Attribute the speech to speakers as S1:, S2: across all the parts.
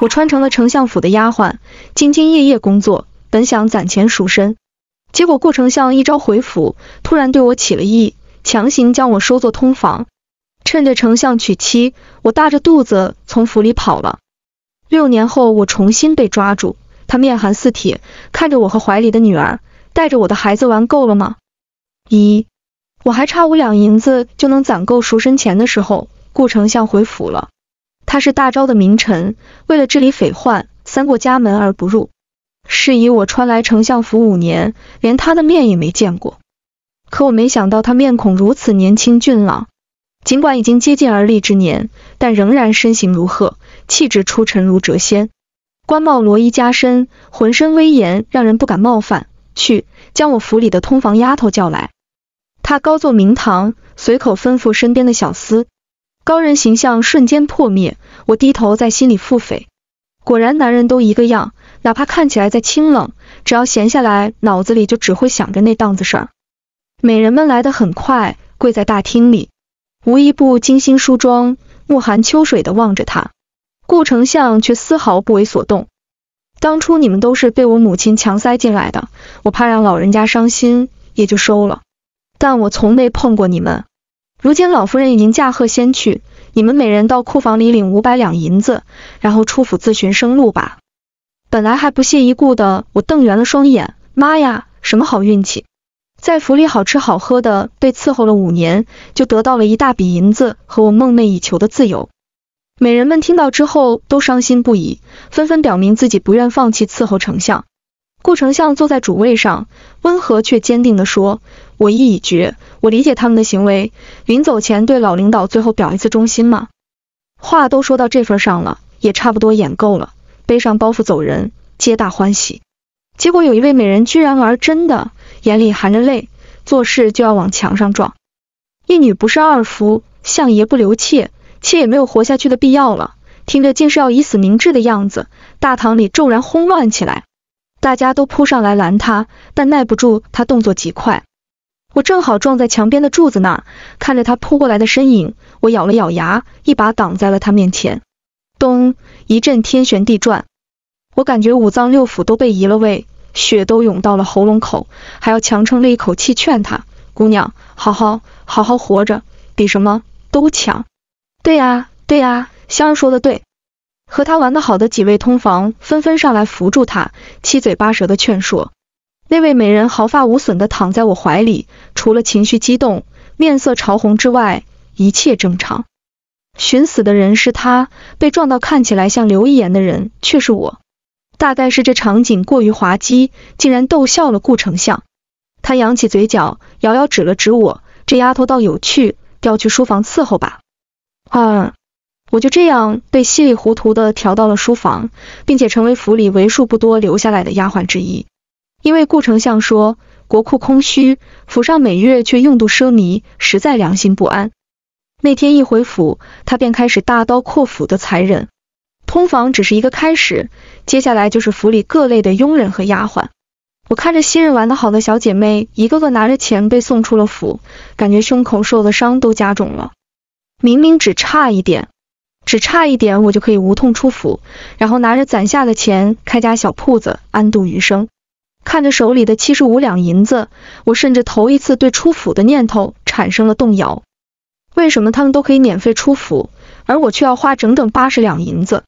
S1: 我穿成了丞相府的丫鬟，兢兢业业工作，本想攒钱赎身，结果顾丞相一朝回府，突然对我起了意，强行将我收作通房。趁着丞相娶妻，我大着肚子从府里跑了。六年后，我重新被抓住，他面寒似铁，看着我和怀里的女儿，带着我的孩子玩够了吗？一，我还差五两银子就能攒够赎身钱的时候，顾丞相回府了。他是大昭的名臣，为了治理匪患，三过家门而不入。是以我穿来丞相府五年，连他的面也没见过。可我没想到他面孔如此年轻俊朗，尽管已经接近而立之年，但仍然身形如鹤，气质出尘如谪仙。官帽罗衣加身，浑身威严，让人不敢冒犯。去，将我府里的通房丫头叫来。他高坐明堂，随口吩咐身边的小厮。高人形象瞬间破灭，我低头在心里腹诽，果然男人都一个样，哪怕看起来再清冷，只要闲下来，脑子里就只会想着那档子事儿。美人们来得很快，跪在大厅里，无一不精心梳妆，慕含秋水的望着他，顾丞相却丝毫不为所动。当初你们都是被我母亲强塞进来的，我怕让老人家伤心，也就收了，但我从没碰过你们。如今老夫人已经驾鹤仙去，你们每人到库房里领五百两银子，然后出府自寻生路吧。本来还不屑一顾的我瞪圆了双眼，妈呀，什么好运气！在府里好吃好喝的被伺候了五年，就得到了一大笔银子和我梦寐以求的自由。美人们听到之后都伤心不已，纷纷表明自己不愿放弃伺候丞相。顾丞相坐在主位上，温和却坚定地说，我意已决。我理解他们的行为，临走前对老领导最后表一次忠心嘛？话都说到这份上了，也差不多演够了，背上包袱走人，皆大欢喜。结果有一位美人居然玩真的，眼里含着泪，做事就要往墙上撞。一女不是二夫，相爷不留妾，妾也没有活下去的必要了。听着竟是要以死明志的样子，大堂里骤然轰乱起来，大家都扑上来拦他，但耐不住他动作极快。我正好撞在墙边的柱子那儿，看着他扑过来的身影，我咬了咬牙，一把挡在了他面前。咚，一阵天旋地转，我感觉五脏六腑都被移了位，血都涌到了喉咙口，还要强撑了一口气劝他：姑娘，好好，好好活着，比什么都强。对呀，对呀，香儿说的对。和他玩得好的几位通房纷纷上来扶住他，七嘴八舌的劝说。那位美人毫发无损的躺在我怀里，除了情绪激动、面色潮红之外，一切正常。寻死的人是他，被撞到看起来像刘一言的人却是我。大概是这场景过于滑稽，竟然逗笑了顾丞相。他扬起嘴角，遥遥指了指我，这丫头倒有趣，调去书房伺候吧。二，我就这样被稀里糊涂的调到了书房，并且成为府里为数不多留下来的丫鬟之一。因为顾丞相说国库空虚，府上每月却用度奢靡，实在良心不安。那天一回府，他便开始大刀阔斧的裁人。通房只是一个开始，接下来就是府里各类的佣人和丫鬟。我看着昔日玩的好的小姐妹，一个个拿着钱被送出了府，感觉胸口受的伤都加重了。明明只差一点，只差一点，我就可以无痛出府，然后拿着攒下的钱开家小铺子，安度余生。看着手里的七十五两银子，我甚至头一次对出府的念头产生了动摇。为什么他们都可以免费出府，而我却要花整整八十两银子？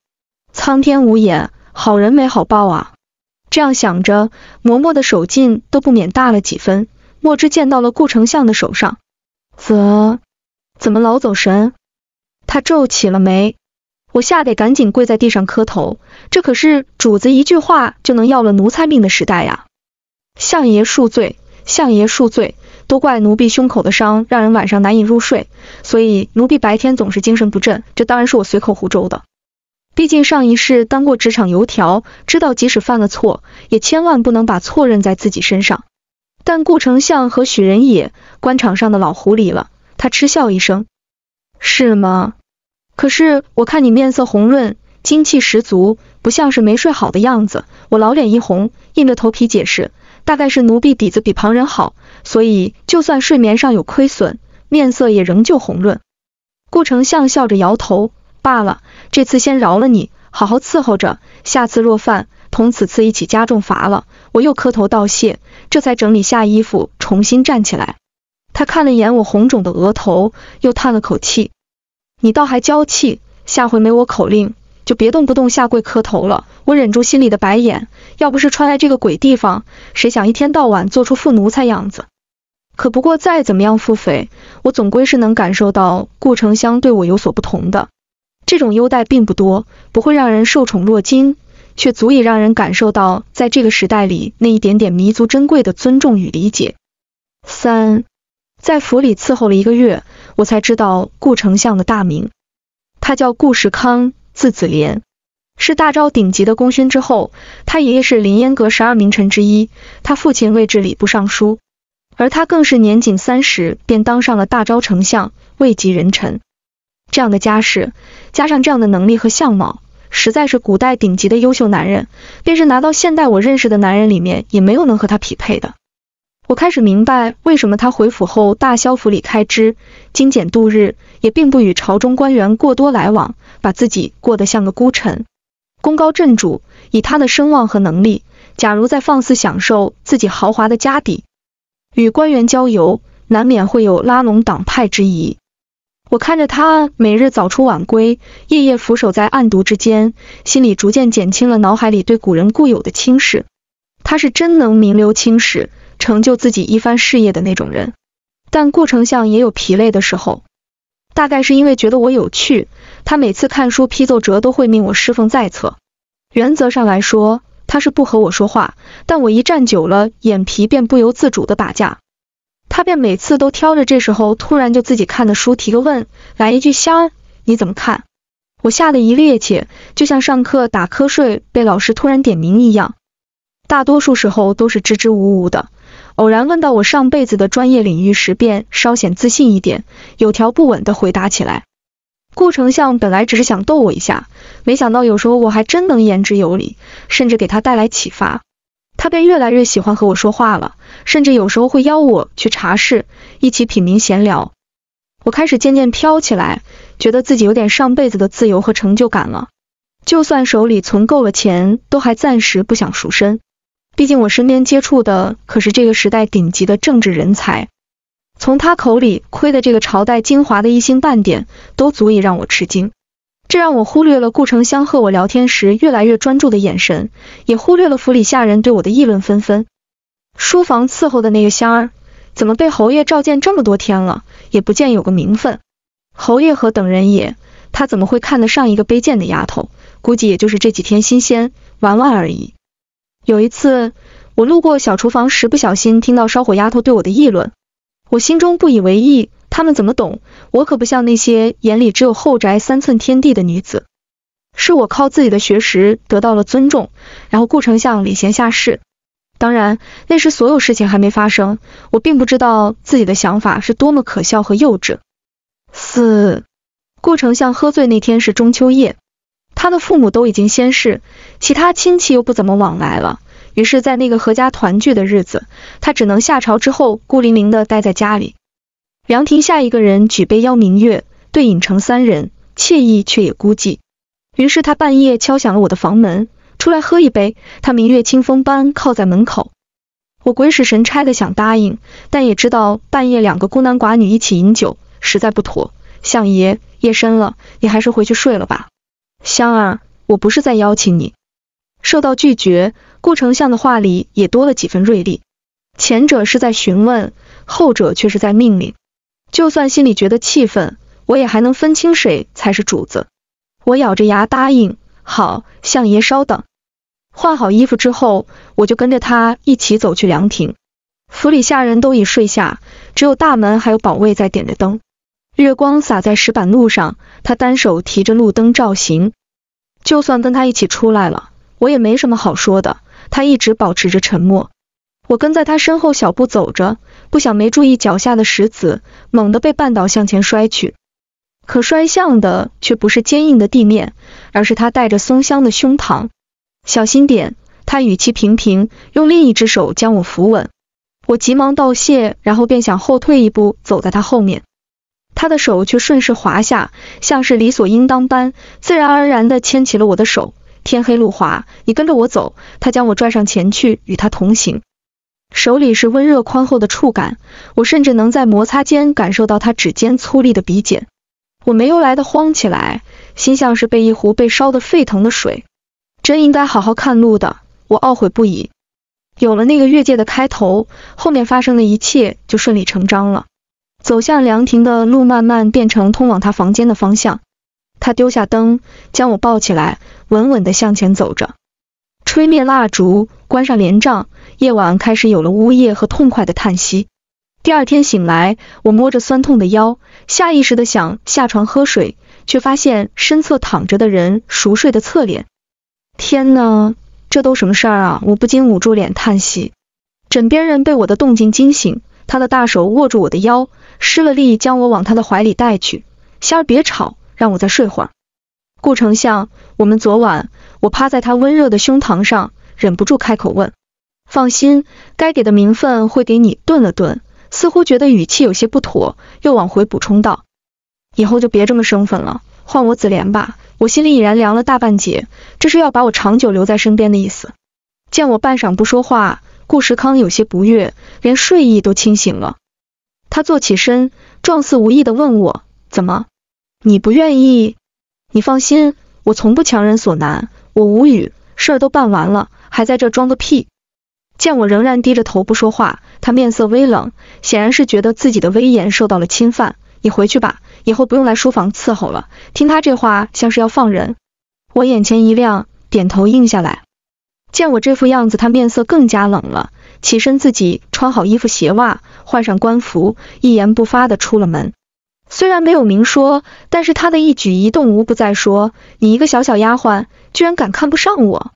S1: 苍天无眼，好人没好报啊！这样想着，嬷嬷的手劲都不免大了几分，墨汁溅到了顾丞相的手上。则怎么老走神？他皱起了眉，我吓得赶紧跪在地上磕头。这可是主子一句话就能要了奴才命的时代呀！相爷恕罪，相爷恕罪，都怪奴婢胸口的伤，让人晚上难以入睡，所以奴婢白天总是精神不振。这当然是我随口胡诌的，毕竟上一世当过职场油条，知道即使犯了错，也千万不能把错认在自己身上。但顾丞相和许人也，官场上的老狐狸了，他嗤笑一声，是吗？可是我看你面色红润。精气十足，不像是没睡好的样子。我老脸一红，硬着头皮解释，大概是奴婢底子比旁人好，所以就算睡眠上有亏损，面色也仍旧红润。顾丞相笑着摇头，罢了，这次先饶了你，好好伺候着，下次若犯，同此次一起加重罚了。我又磕头道谢，这才整理下衣服，重新站起来。他看了眼我红肿的额头，又叹了口气，你倒还娇气，下回没我口令。就别动不动下跪磕头了，我忍住心里的白眼。要不是穿来这个鬼地方，谁想一天到晚做出副奴才样子？可不过再怎么样腹诽，我总归是能感受到顾丞相对我有所不同的。这种优待并不多，不会让人受宠若惊，却足以让人感受到在这个时代里那一点点弥足珍贵的尊重与理解。三，在府里伺候了一个月，我才知道顾丞相的大名，他叫顾时康。字子廉，是大昭顶级的功勋之后，他爷爷是凌烟阁十二名臣之一，他父亲位置礼部尚书，而他更是年仅三十便当上了大昭丞相，位极人臣。这样的家世，加上这样的能力和相貌，实在是古代顶级的优秀男人，便是拿到现代我认识的男人里面，也没有能和他匹配的。我开始明白为什么他回府后，大萧府里开支精简度日，也并不与朝中官员过多来往，把自己过得像个孤臣。功高震主，以他的声望和能力，假如再放肆享受自己豪华的家底，与官员交游，难免会有拉拢党派之疑。我看着他每日早出晚归，夜夜俯首在案牍之间，心里逐渐减轻了脑海里对古人固有的轻视。他是真能名留青史。成就自己一番事业的那种人，但顾丞相也有疲累的时候，大概是因为觉得我有趣，他每次看书批奏折都会命我侍奉在侧。原则上来说，他是不和我说话，但我一站久了，眼皮便不由自主的打架，他便每次都挑着这时候突然就自己看的书提个问，来一句仙儿你怎么看？我吓得一趔趄，就像上课打瞌睡被老师突然点名一样，大多数时候都是支支吾吾的。偶然问到我上辈子的专业领域时，便稍显自信一点，有条不紊地回答起来。顾丞相本来只是想逗我一下，没想到有时候我还真能言之有理，甚至给他带来启发。他便越来越喜欢和我说话了，甚至有时候会邀我去茶室一起品茗闲聊。我开始渐渐飘起来，觉得自己有点上辈子的自由和成就感了。就算手里存够了钱，都还暂时不想赎身。毕竟我身边接触的可是这个时代顶级的政治人才，从他口里窥的这个朝代精华的一星半点，都足以让我吃惊。这让我忽略了顾城香和我聊天时越来越专注的眼神，也忽略了府里下人对我的议论纷纷。书房伺候的那个香儿，怎么被侯爷召见这么多天了，也不见有个名分？侯爷和等人也，他怎么会看得上一个卑贱的丫头？估计也就是这几天新鲜玩玩而已。有一次，我路过小厨房时，不小心听到烧火丫头对我的议论，我心中不以为意，他们怎么懂？我可不像那些眼里只有后宅三寸天地的女子，是我靠自己的学识得到了尊重，然后顾丞相礼贤下士，当然那时所有事情还没发生，我并不知道自己的想法是多么可笑和幼稚。四，顾丞相喝醉那天是中秋夜。他的父母都已经先逝，其他亲戚又不怎么往来了，于是，在那个合家团聚的日子，他只能下朝之后孤零零的待在家里。凉亭下，一个人举杯邀明月，对影成三人，惬意却也孤寂。于是他半夜敲响了我的房门，出来喝一杯。他明月清风般靠在门口，我鬼使神差的想答应，但也知道半夜两个孤男寡女一起饮酒，实在不妥。相爷，夜深了，你还是回去睡了吧。香儿，我不是在邀请你。受到拒绝，顾丞相的话里也多了几分锐利。前者是在询问，后者却是在命令。就算心里觉得气愤，我也还能分清谁才是主子。我咬着牙答应，好，相爷稍等。换好衣服之后，我就跟着他一起走去凉亭。府里下人都已睡下，只有大门还有保卫在点着灯。月光洒在石板路上，他单手提着路灯照行。就算跟他一起出来了，我也没什么好说的。他一直保持着沉默，我跟在他身后小步走着，不想没注意脚下的石子，猛地被绊倒向前摔去。可摔向的却不是坚硬的地面，而是他带着松香的胸膛。小心点，他语气平平，用另一只手将我扶稳。我急忙道谢，然后便想后退一步，走在他后面。他的手却顺势滑下，像是理所应当般，自然而然的牵起了我的手。天黑路滑，你跟着我走。他将我拽上前去，与他同行。手里是温热宽厚的触感，我甚至能在摩擦间感受到他指尖粗粝的笔尖。我没由来的慌起来，心像是被一壶被烧得沸腾的水。真应该好好看路的，我懊悔不已。有了那个越界的开头，后面发生的一切就顺理成章了。走向凉亭的路慢慢变成通往他房间的方向，他丢下灯，将我抱起来，稳稳地向前走着。吹灭蜡烛，关上帘帐，夜晚开始有了呜咽和痛快的叹息。第二天醒来，我摸着酸痛的腰，下意识地想下床喝水，却发现身侧躺着的人熟睡的侧脸。天哪，这都什么事儿啊！我不禁捂住脸叹息。枕边人被我的动静惊醒，他的大手握住我的腰。施了力，将我往他的怀里带去。仙儿别吵，让我再睡会儿。顾丞相，我们昨晚我趴在他温热的胸膛上，忍不住开口问。放心，该给的名分会给你。顿了顿，似乎觉得语气有些不妥，又往回补充道，以后就别这么生分了，换我紫莲吧。我心里已然凉了大半截，这是要把我长久留在身边的意思。见我半晌不说话，顾时康有些不悦，连睡意都清醒了。他坐起身，状似无意的问我，怎么？你不愿意？你放心，我从不强人所难。我无语，事儿都办完了，还在这装个屁？见我仍然低着头不说话，他面色微冷，显然是觉得自己的威严受到了侵犯。你回去吧，以后不用来书房伺候了。听他这话，像是要放人。我眼前一亮，点头应下来。见我这副样子，他面色更加冷了，起身自己穿好衣服鞋袜。换上官服，一言不发的出了门。虽然没有明说，但是他的一举一动无不在说，你一个小小丫鬟，居然敢看不上我？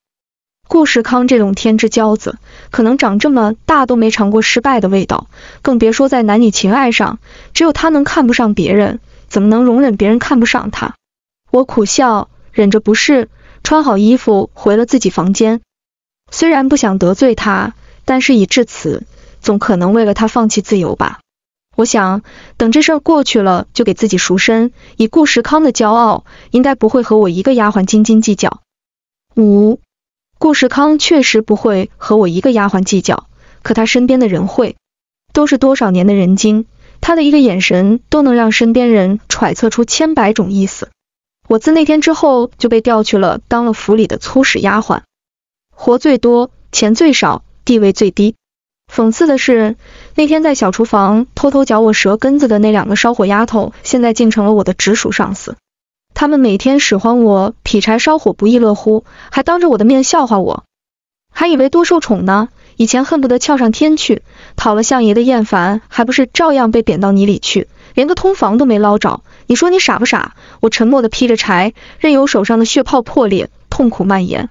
S1: 顾时康这种天之骄子，可能长这么大都没尝过失败的味道，更别说在男女情爱上，只有他能看不上别人，怎么能容忍别人看不上他？我苦笑，忍着不适，穿好衣服回了自己房间。虽然不想得罪他，但事已至此。总可能为了他放弃自由吧？我想等这事过去了，就给自己赎身。以顾时康的骄傲，应该不会和我一个丫鬟斤斤计较。五，顾时康确实不会和我一个丫鬟计较，可他身边的人会，都是多少年的人精，他的一个眼神都能让身边人揣测出千百种意思。我自那天之后就被调去了，当了府里的粗使丫鬟，活最多，钱最少，地位最低。讽刺的是，那天在小厨房偷偷嚼我舌根子的那两个烧火丫头，现在竟成了我的直属上司。他们每天使唤我劈柴烧火，不亦乐乎，还当着我的面笑话我，还以为多受宠呢。以前恨不得翘上天去，讨了相爷的厌烦，还不是照样被贬到泥里去，连个通房都没捞着。你说你傻不傻？我沉默的劈着柴，任由手上的血泡破裂，痛苦蔓延。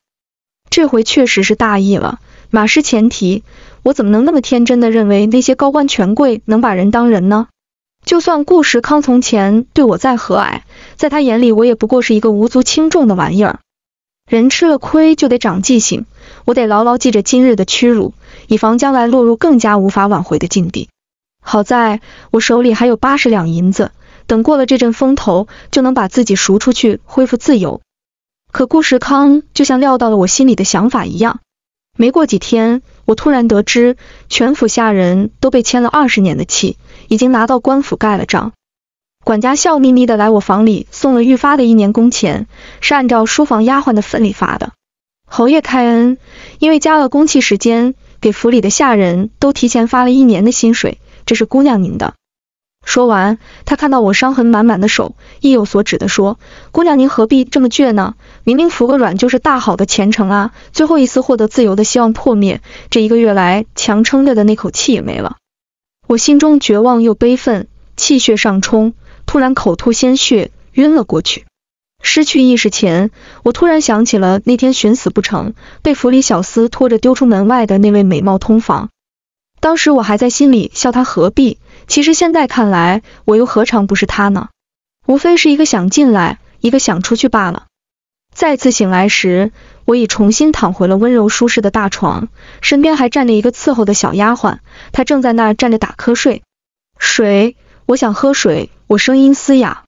S1: 这回确实是大意了。马失前提，我怎么能那么天真的认为那些高官权贵能把人当人呢？就算顾时康从前对我再和蔼，在他眼里我也不过是一个无足轻重的玩意儿。人吃了亏就得长记性，我得牢牢记着今日的屈辱，以防将来落入更加无法挽回的境地。好在我手里还有八十两银子，等过了这阵风头，就能把自己赎出去，恢复自由。可顾时康就像料到了我心里的想法一样。没过几天，我突然得知全府下人都被签了二十年的契，已经拿到官府盖了章。管家笑眯眯的来我房里送了预发的一年工钱，是按照书房丫鬟的份里发的。侯爷开恩，因为加了工期时间，给府里的下人都提前发了一年的薪水，这是姑娘您的。说完，他看到我伤痕满满的手，意有所指地说：“姑娘，您何必这么倔呢？明明服个软就是大好的前程啊！最后一丝获得自由的希望破灭，这一个月来强撑着的那口气也没了。我心中绝望又悲愤，气血上冲，突然口吐鲜血，晕了过去。失去意识前，我突然想起了那天寻死不成，被府里小厮拖着丢出门外的那位美貌通房，当时我还在心里笑他何必。”其实现在看来，我又何尝不是他呢？无非是一个想进来，一个想出去罢了。再次醒来时，我已重新躺回了温柔舒适的大床，身边还站着一个伺候的小丫鬟，她正在那站着打瞌睡。水，我想喝水。我声音嘶哑。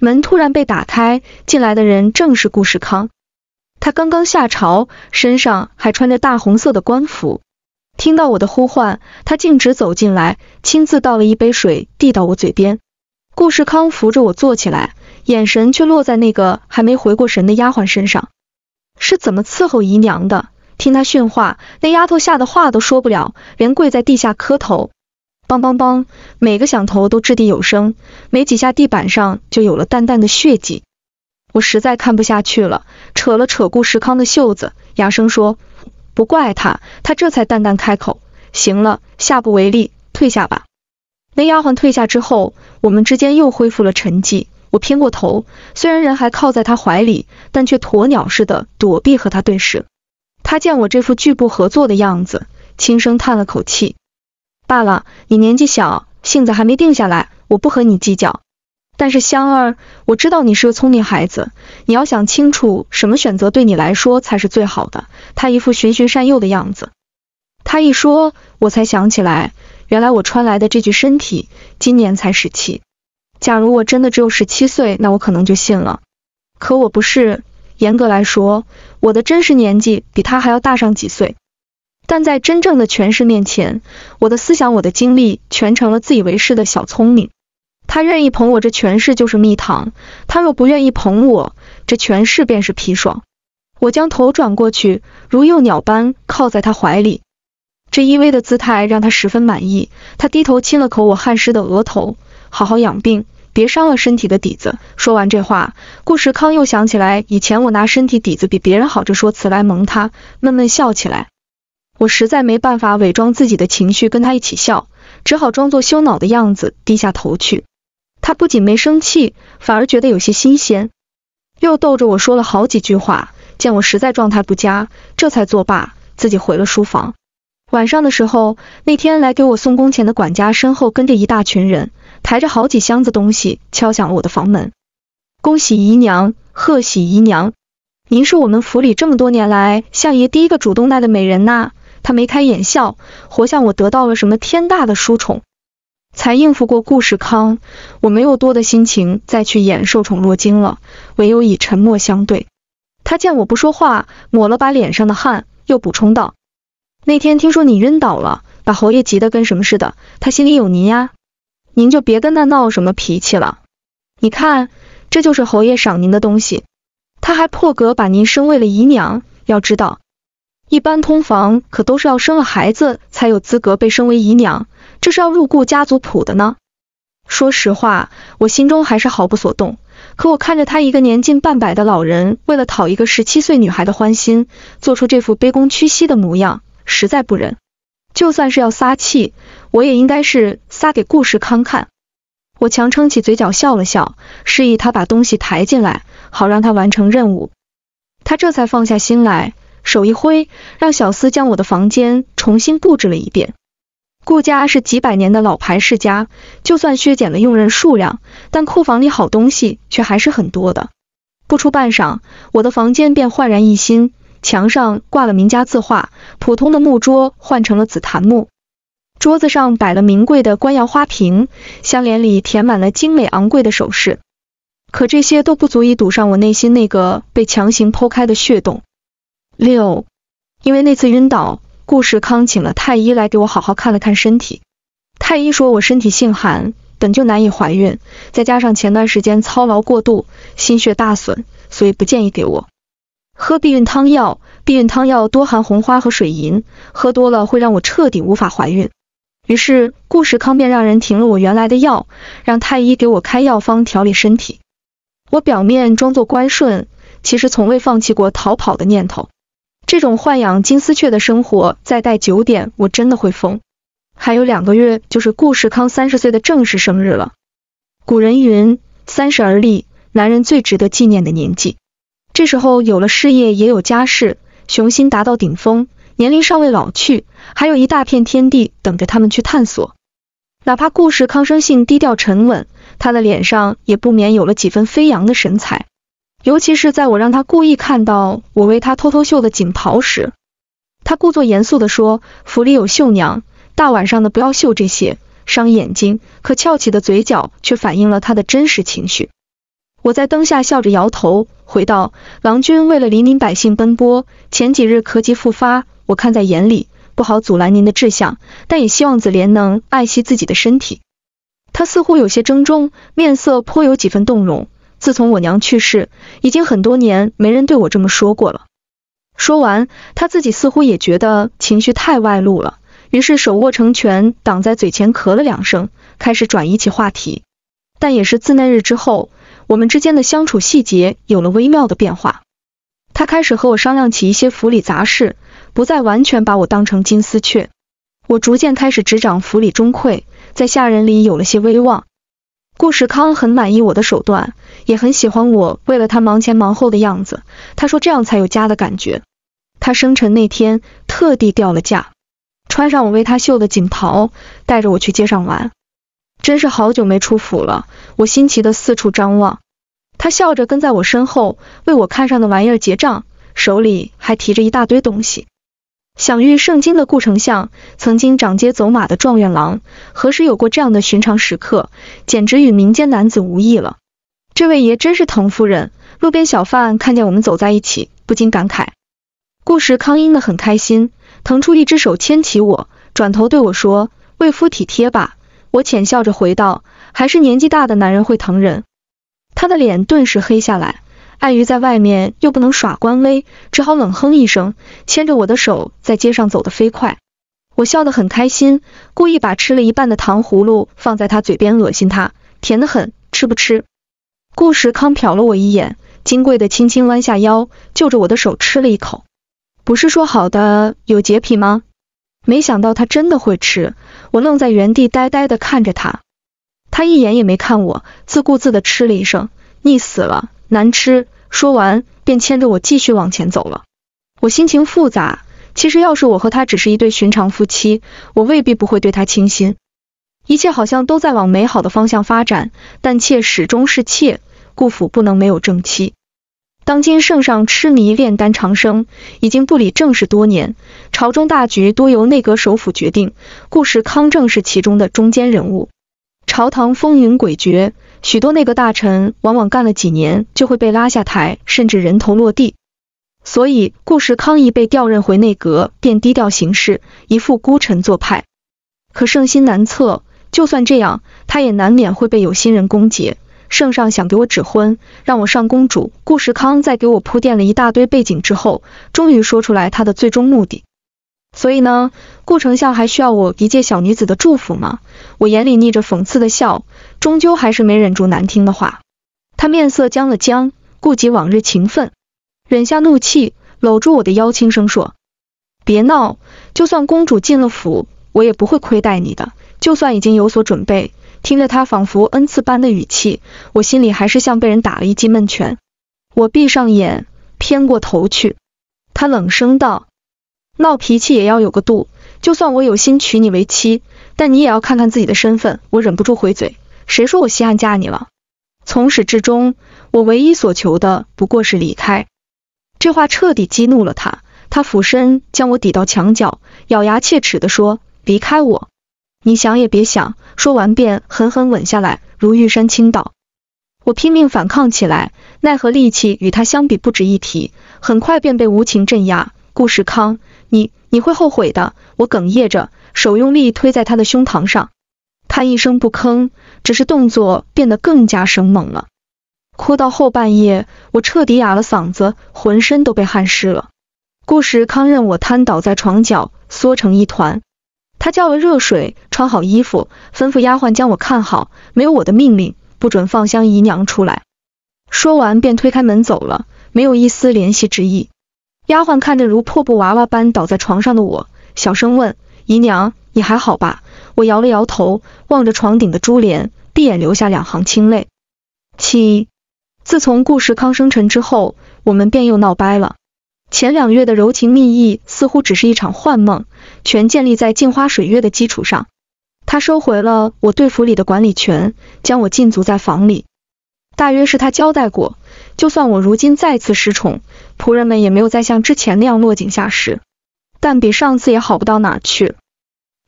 S1: 门突然被打开，进来的人正是顾世康，他刚刚下朝，身上还穿着大红色的官服。听到我的呼唤，他径直走进来，亲自倒了一杯水，递到我嘴边。顾时康扶着我坐起来，眼神却落在那个还没回过神的丫鬟身上。是怎么伺候姨娘的？听他训话，那丫头吓得话都说不了，连跪在地下磕头。梆梆梆，每个响头都掷地有声，没几下，地板上就有了淡淡的血迹。我实在看不下去了，扯了扯顾时康的袖子，哑声说。不怪他，他这才淡淡开口：“行了，下不为例，退下吧。”那丫鬟退下之后，我们之间又恢复了沉寂。我偏过头，虽然人还靠在他怀里，但却鸵鸟似的躲避和他对视。他见我这副拒不合作的样子，轻声叹了口气：“罢了，你年纪小，性子还没定下来，我不和你计较。”但是香儿，我知道你是个聪明孩子，你要想清楚什么选择对你来说才是最好的。他一副循循善诱的样子，他一说，我才想起来，原来我穿来的这具身体今年才十七。假如我真的只有十七岁，那我可能就信了。可我不是，严格来说，我的真实年纪比他还要大上几岁。但在真正的权势面前，我的思想，我的经历，全成了自以为是的小聪明。他愿意捧我这权势就是蜜糖，他若不愿意捧我，这权势便是砒霜。我将头转过去，如幼鸟般靠在他怀里，这依偎的姿态让他十分满意。他低头亲了口我汗湿的额头，好好养病，别伤了身体的底子。说完这话，顾时康又想起来以前我拿身体底子比别人好这说辞来蒙他，闷闷笑起来。我实在没办法伪装自己的情绪跟他一起笑，只好装作羞恼的样子低下头去。他不仅没生气，反而觉得有些新鲜，又逗着我说了好几句话。见我实在状态不佳，这才作罢，自己回了书房。晚上的时候，那天来给我送工钱的管家身后跟着一大群人，抬着好几箱子东西，敲响了我的房门。恭喜姨娘，贺喜姨娘，您是我们府里这么多年来相爷第一个主动带的美人呐！他眉开眼笑，活像我得到了什么天大的殊宠。才应付过顾世康，我没有多的心情再去演受宠若惊了，唯有以沉默相对。他见我不说话，抹了把脸上的汗，又补充道：“那天听说你晕倒了，把侯爷急得跟什么似的。他心里有您呀，您就别跟他闹什么脾气了。你看，这就是侯爷赏您的东西，他还破格把您升为了姨娘。要知道，一般通房可都是要生了孩子才有资格被升为姨娘。”这是要入顾家族谱的呢。说实话，我心中还是毫不所动。可我看着他一个年近半百的老人，为了讨一个十七岁女孩的欢心，做出这副卑躬屈膝的模样，实在不忍。就算是要撒气，我也应该是撒给顾世康看。我强撑起嘴角笑了笑，示意他把东西抬进来，好让他完成任务。他这才放下心来，手一挥，让小厮将我的房间重新布置了一遍。顾家是几百年的老牌世家，就算削减了用人数量，但库房里好东西却还是很多的。不出半晌，我的房间便焕然一新，墙上挂了名家字画，普通的木桌换成了紫檀木，桌子上摆了名贵的官窑花瓶，香帘里填满了精美昂贵的首饰。可这些都不足以堵上我内心那个被强行剖开的血洞。六，因为那次晕倒。顾时康请了太医来给我好好看了看身体，太医说我身体性寒，本就难以怀孕，再加上前段时间操劳过度，心血大损，所以不建议给我喝避孕汤药。避孕汤药多含红花和水银，喝多了会让我彻底无法怀孕。于是顾时康便让人停了我原来的药，让太医给我开药方调理身体。我表面装作乖顺，其实从未放弃过逃跑的念头。这种豢养金丝雀的生活，再待久点，我真的会疯。还有两个月就是顾时康三十岁的正式生日了。古人云，三十而立，男人最值得纪念的年纪。这时候有了事业，也有家室，雄心达到顶峰，年龄尚未老去，还有一大片天地等着他们去探索。哪怕顾氏康生性低调沉稳，他的脸上也不免有了几分飞扬的神采。尤其是在我让他故意看到我为他偷偷绣的锦袍时，他故作严肃地说：“府里有绣娘，大晚上的不要绣这些，伤眼睛。”可翘起的嘴角却反映了他的真实情绪。我在灯下笑着摇头，回道：“郎君为了黎民百姓奔波，前几日咳疾复发，我看在眼里，不好阻拦您的志向，但也希望子莲能爱惜自己的身体。”他似乎有些怔忡，面色颇有几分动容。自从我娘去世，已经很多年没人对我这么说过了。说完，他自己似乎也觉得情绪太外露了，于是手握成拳挡在嘴前，咳了两声，开始转移起话题。但也是自那日之后，我们之间的相处细节有了微妙的变化。他开始和我商量起一些府里杂事，不再完全把我当成金丝雀。我逐渐开始执掌府里中馈，在下人里有了些威望。顾时康很满意我的手段，也很喜欢我为了他忙前忙后的样子。他说这样才有家的感觉。他生辰那天特地掉了价，穿上我为他绣的锦袍，带着我去街上玩。真是好久没出府了，我新奇的四处张望。他笑着跟在我身后，为我看上的玩意儿结账，手里还提着一大堆东西。享誉盛京的顾丞相，曾经掌街走马的状元郎，何时有过这样的寻常时刻？简直与民间男子无异了。这位爷真是疼夫人。路边小贩看见我们走在一起，不禁感慨。顾时康应的很开心，腾出一只手牵起我，转头对我说：“为夫体贴吧。”我浅笑着回道：“还是年纪大的男人会疼人。”他的脸顿时黑下来。碍于在外面又不能耍官威，只好冷哼一声，牵着我的手在街上走得飞快。我笑得很开心，故意把吃了一半的糖葫芦放在他嘴边，恶心他。甜得很，吃不吃？顾时康瞟了我一眼，矜贵的轻轻弯下腰，就着我的手吃了一口。不是说好的有洁癖吗？没想到他真的会吃。我愣在原地，呆呆的看着他。他一眼也没看我，自顾自的吃了一声，腻死了，难吃。说完，便牵着我继续往前走了。我心情复杂，其实要是我和他只是一对寻常夫妻，我未必不会对他倾心。一切好像都在往美好的方向发展，但妾始终是妾，顾府不能没有正妻。当今圣上痴迷炼丹长生，已经不理政事多年，朝中大局多由内阁首辅决定，顾时康正是其中的中间人物。朝堂风云诡谲。许多内阁大臣往往干了几年就会被拉下台，甚至人头落地。所以顾时康一被调任回内阁，便低调行事，一副孤臣做派。可圣心难测，就算这样，他也难免会被有心人攻讦。圣上想给我指婚，让我上公主。顾时康在给我铺垫了一大堆背景之后，终于说出来他的最终目的。所以呢，顾丞相还需要我一介小女子的祝福吗？我眼里逆着讽刺的笑，终究还是没忍住难听的话。他面色僵了僵，顾及往日情分，忍下怒气，搂住我的腰，轻声说：“别闹，就算公主进了府，我也不会亏待你的。就算已经有所准备。”听着她仿佛恩赐般的语气，我心里还是像被人打了一记闷拳。我闭上眼，偏过头去。他冷声道：“闹脾气也要有个度，就算我有心娶你为妻。”但你也要看看自己的身份，我忍不住回嘴，谁说我稀罕嫁你了？从始至终，我唯一所求的不过是离开。这话彻底激怒了他，他俯身将我抵到墙角，咬牙切齿地说，离开我，你想也别想。说完便狠狠吻下来，如玉山倾倒。我拼命反抗起来，奈何力气与他相比不值一提，很快便被无情镇压。顾时康，你。你会后悔的，我哽咽着，手用力推在他的胸膛上。他一声不吭，只是动作变得更加生猛了。哭到后半夜，我彻底哑了嗓子，浑身都被汗湿了。顾时康任我瘫倒在床角，缩成一团。他叫了热水，穿好衣服，吩咐丫鬟将我看好，没有我的命令，不准放香姨娘出来。说完便推开门走了，没有一丝怜惜之意。丫鬟看着如破布娃娃般倒在床上的我，小声问：“姨娘，你还好吧？”我摇了摇头，望着床顶的珠帘，闭眼流下两行清泪。七，自从顾时康生辰之后，我们便又闹掰了。前两月的柔情蜜意，似乎只是一场幻梦，全建立在镜花水月的基础上。他收回了我对府里的管理权，将我禁足在房里。大约是他交代过。就算我如今再次失宠，仆人们也没有再像之前那样落井下石，但比上次也好不到哪去。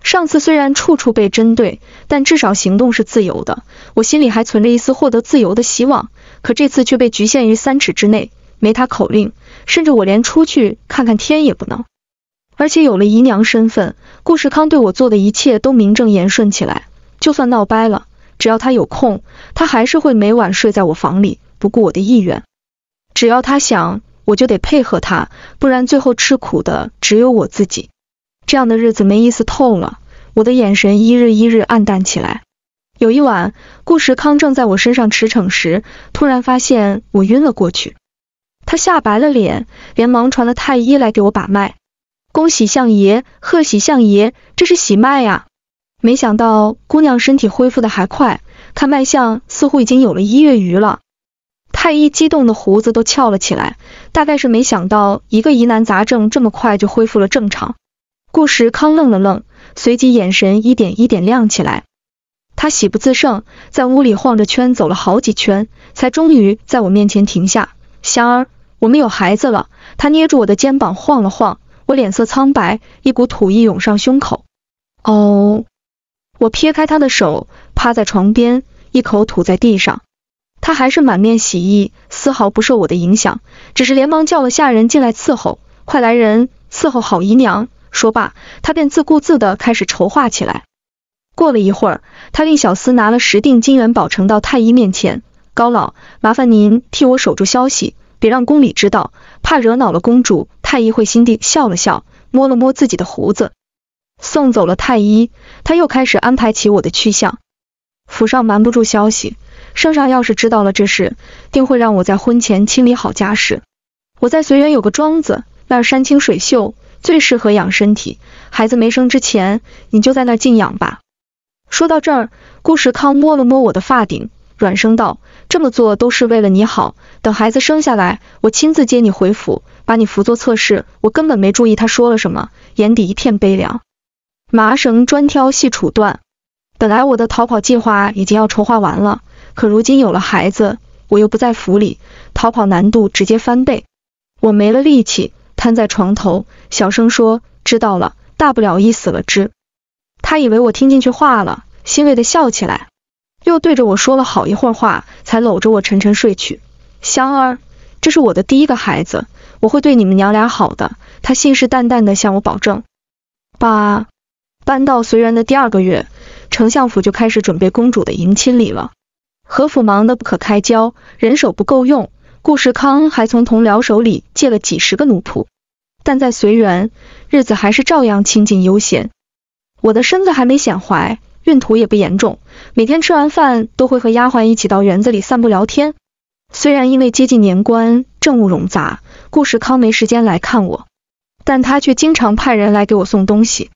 S1: 上次虽然处处被针对，但至少行动是自由的，我心里还存着一丝获得自由的希望。可这次却被局限于三尺之内，没他口令，甚至我连出去看看天也不能。而且有了姨娘身份，顾世康对我做的一切都名正言顺起来。就算闹掰了，只要他有空，他还是会每晚睡在我房里。不顾我的意愿，只要他想，我就得配合他，不然最后吃苦的只有我自己。这样的日子没意思透了，我的眼神一日一日暗淡起来。有一晚，顾时康正在我身上驰骋时，突然发现我晕了过去，他吓白了脸，连忙传了太医来给我把脉。恭喜相爷，贺喜相爷，这是喜脉呀！没想到姑娘身体恢复的还快，看脉象似乎已经有了一月余了。太医激动的胡子都翘了起来，大概是没想到一个疑难杂症这么快就恢复了正常。顾时康愣了愣，随即眼神一点一点亮起来，他喜不自胜，在屋里晃着圈走了好几圈，才终于在我面前停下。香儿，我们有孩子了。他捏住我的肩膀晃了晃，我脸色苍白，一股吐意涌上胸口。哦，我撇开他的手，趴在床边，一口吐在地上。他还是满面喜意，丝毫不受我的影响，只是连忙叫了下人进来伺候。快来人，伺候好姨娘。说罢，他便自顾自的开始筹划起来。过了一会儿，他令小厮拿了十锭金元宝呈到太医面前。高老，麻烦您替我守住消息，别让宫里知道，怕惹恼了公主。太医会心地笑了笑，摸了摸自己的胡子。送走了太医，他又开始安排起我的去向。府上瞒不住消息。圣上要是知道了这事，定会让我在婚前清理好家事。我在随园有个庄子，那儿山清水秀，最适合养身体。孩子没生之前，你就在那静养吧。说到这儿，顾时康摸了摸我的发顶，软声道：“这么做都是为了你好。等孩子生下来，我亲自接你回府，把你扶做侧室。”我根本没注意他说了什么，眼底一片悲凉。麻绳专挑细处断，本来我的逃跑计划已经要筹划完了。可如今有了孩子，我又不在府里，逃跑难度直接翻倍。我没了力气，瘫在床头，小声说：“知道了，大不了一死了之。”他以为我听进去话了，欣慰的笑起来，又对着我说了好一会儿话，才搂着我沉沉睡去。香儿，这是我的第一个孩子，我会对你们娘俩好的。他信誓旦旦的向我保证。爸，搬到随园的第二个月，丞相府就开始准备公主的迎亲礼了。何府忙得不可开交，人手不够用，顾时康还从同僚手里借了几十个奴仆，但在随园，日子还是照样清静悠闲。我的身子还没显怀，孕吐也不严重，每天吃完饭都会和丫鬟一起到园子里散步聊天。虽然因为接近年关，政务冗杂，顾时康没时间来看我，但他却经常派人来给我送东西，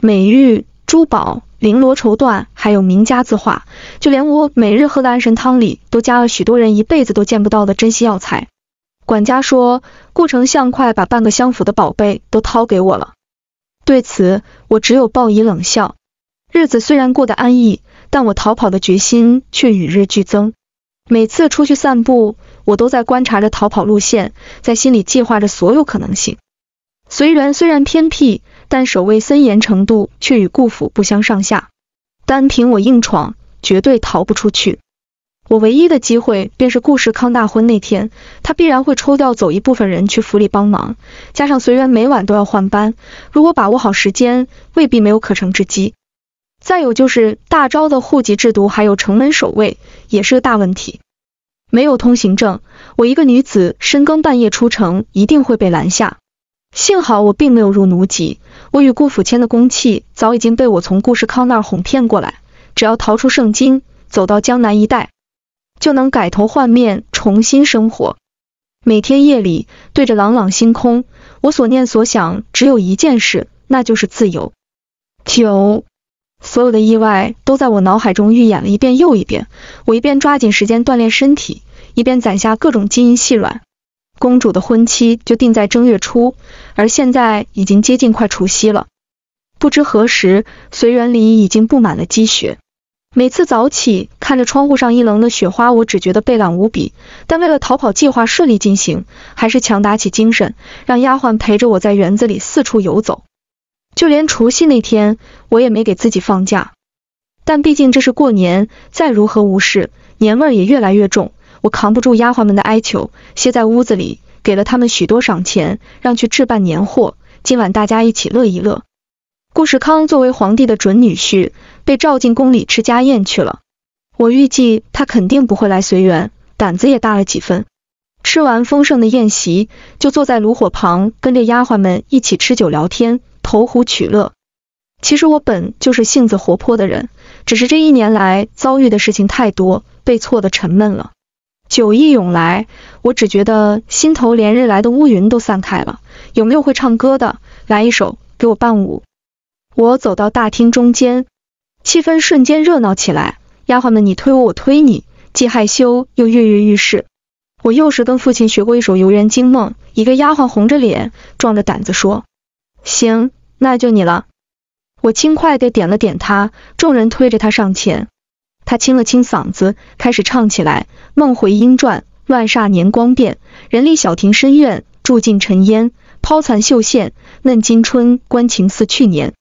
S1: 美玉、珠宝。绫罗绸缎，还有名家字画，就连我每日喝的安神汤里，都加了许多人一辈子都见不到的珍稀药材。管家说，顾丞相快把半个相府的宝贝都掏给我了。对此，我只有报以冷笑。日子虽然过得安逸，但我逃跑的决心却与日俱增。每次出去散步，我都在观察着逃跑路线，在心里计划着所有可能性。随缘虽然偏僻，但守卫森严程度却与顾府不相上下。单凭我硬闯，绝对逃不出去。我唯一的机会便是顾氏康大婚那天，他必然会抽调走一部分人去府里帮忙，加上随缘每晚都要换班，如果把握好时间，未必没有可乘之机。再有就是大昭的户籍制度，还有城门守卫，也是个大问题。没有通行证，我一个女子深更半夜出城，一定会被拦下。幸好我并没有入奴籍，我与顾府签的公契早已经被我从顾世康那儿哄骗过来。只要逃出圣经，走到江南一带，就能改头换面，重新生活。每天夜里对着朗朗星空，我所念所想只有一件事，那就是自由。九，所有的意外都在我脑海中预演了一遍又一遍。我一边抓紧时间锻炼身体，一边攒下各种金银细软。公主的婚期就定在正月初，而现在已经接近快除夕了。不知何时，随园里已经布满了积雪。每次早起看着窗户上一棱的雪花，我只觉得倍感无比。但为了逃跑计划顺利进行，还是强打起精神，让丫鬟陪着我在园子里四处游走。就连除夕那天，我也没给自己放假。但毕竟这是过年，再如何无事，年味也越来越重。我扛不住丫鬟们的哀求，歇在屋子里，给了他们许多赏钱，让去置办年货。今晚大家一起乐一乐。顾时康作为皇帝的准女婿，被召进宫里吃家宴去了。我预计他肯定不会来随缘，胆子也大了几分。吃完丰盛的宴席，就坐在炉火旁，跟着丫鬟们一起吃酒聊天，投壶取乐。其实我本就是性子活泼的人，只是这一年来遭遇的事情太多，被错的沉闷了。酒意涌来，我只觉得心头连日来的乌云都散开了。有没有会唱歌的？来一首给我伴舞。我走到大厅中间，气氛瞬间热闹起来。丫鬟们，你推我，我推你，既害羞又跃跃欲试。我幼时跟父亲学过一首《游园惊梦》，一个丫鬟红着脸，壮着胆子说：“行，那就你了。”我轻快地点了点她，众人推着她上前。他清了清嗓子，开始唱起来：“梦回莺传，乱煞年光变。人立小亭深院，住尽尘烟，抛残绣线，嫩金春。关情似去年，